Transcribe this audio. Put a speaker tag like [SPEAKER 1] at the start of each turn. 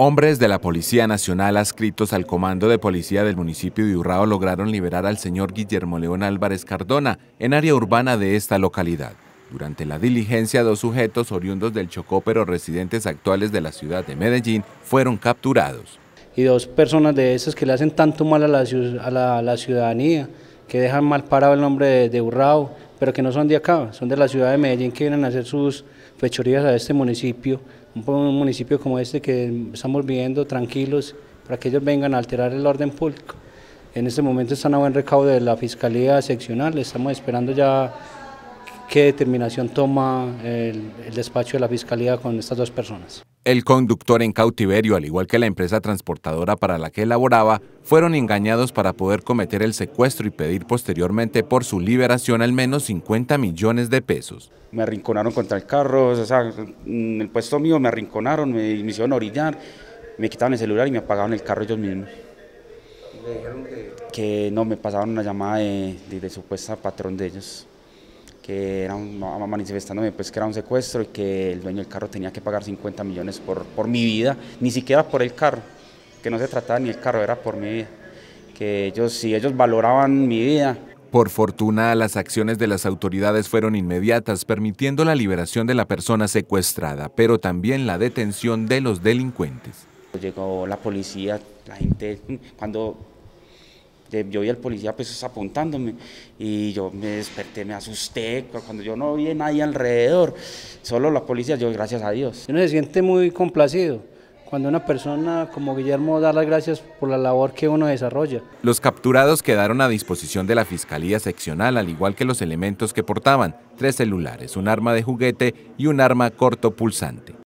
[SPEAKER 1] Hombres de la Policía Nacional adscritos al Comando de Policía del municipio de Urrao lograron liberar al señor Guillermo León Álvarez Cardona en área urbana de esta localidad. Durante la diligencia, dos sujetos oriundos del Chocó pero residentes actuales de la ciudad de Medellín fueron capturados.
[SPEAKER 2] Y dos personas de esas que le hacen tanto mal a la, ciudadanía, que dejan mal parado el nombre de, de Urrao, pero que no son de acá, son de la ciudad de Medellín que vienen a hacer sus fechorías a este municipio, un, municipio como este que estamos viviendo tranquilos, para que ellos vengan a alterar el orden público. En este momento están a buen recaudo de la Fiscalía Seccional, estamos esperando ya qué determinación toma el despacho de la Fiscalía con estas dos personas.
[SPEAKER 1] El conductor en cautiverio, al igual que la empresa transportadora para la que elaboraba, fueron engañados para poder cometer el secuestro y pedir posteriormente por su liberación al menos 50 millones de pesos.
[SPEAKER 3] Me arrinconaron contra el carro, o sea, en el puesto mío me arrinconaron, me, hicieron orillar, me quitaron el celular y me apagaron el carro ellos mismos. que...? no, me pasaron una llamada de supuesta patrón de ellos que era un, manifestándome pues que era un secuestro y que el dueño del carro tenía que pagar 50 millones por, mi vida, ni siquiera por el carro, que no se trataba ni el carro, era por mi vida, que ellos, si ellos
[SPEAKER 1] valoraban mi vida, por fortuna, las acciones de las autoridades fueron inmediatas, permitiendo la liberación de la persona secuestrada, pero también la detención de los delincuentes. Llegó la policía, la gente, cuando yo vi al
[SPEAKER 3] policía pues apuntándome y yo me desperté, me asusté, cuando yo no vi a nadie alrededor, solo la policía, yo gracias a Dios. Uno se siente muy complacido cuando
[SPEAKER 2] una persona como Guillermo da las gracias por la labor que uno desarrolla.
[SPEAKER 1] Los capturados quedaron a disposición de la Fiscalía Seccional, al igual que los elementos que portaban, tres celulares, un arma de juguete y un arma corto pulsante.